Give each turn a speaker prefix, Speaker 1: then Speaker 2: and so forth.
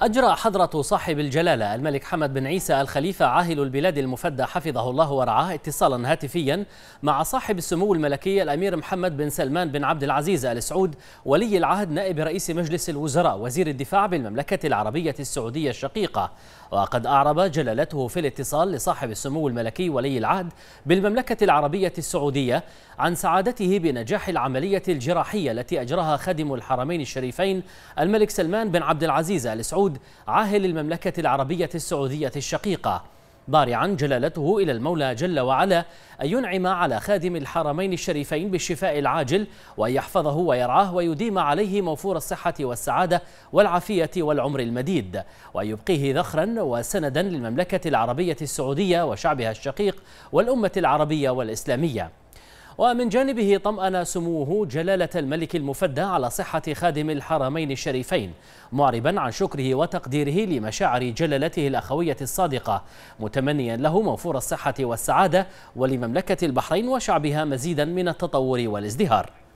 Speaker 1: أجرى حضرة صاحب الجلالة الملك حمد بن عيسى الخليفة عاهل البلاد المفدى حفظه الله ورعاه اتصالا هاتفيا مع صاحب السمو الملكي الأمير محمد بن سلمان بن عبد العزيز آل سعود ولي العهد نائب رئيس مجلس الوزراء وزير الدفاع بالمملكة العربية السعودية الشقيقة وقد أعرب جلالته في الاتصال لصاحب السمو الملكي ولي العهد بالمملكة العربية السعودية عن سعادته بنجاح العملية الجراحية التي أجراها خادم الحرمين الشريفين الملك سلمان بن عبد العزيز آل سعود سعود عاهل المملكة العربية السعودية الشقيقة بارعا جلالته إلى المولى جل وعلا أن ينعم على خادم الحرمين الشريفين بالشفاء العاجل وأن يحفظه ويرعاه ويديم عليه موفور الصحة والسعادة والعافية والعمر المديد وأن يبقيه ذخرا وسندا للمملكة العربية السعودية وشعبها الشقيق والأمة العربية والإسلامية ومن جانبه طمأن سموه جلالة الملك المفدى على صحة خادم الحرمين الشريفين معربا عن شكره وتقديره لمشاعر جلالته الأخوية الصادقة متمنيا له موفور الصحة والسعادة ولمملكة البحرين وشعبها مزيدا من التطور والازدهار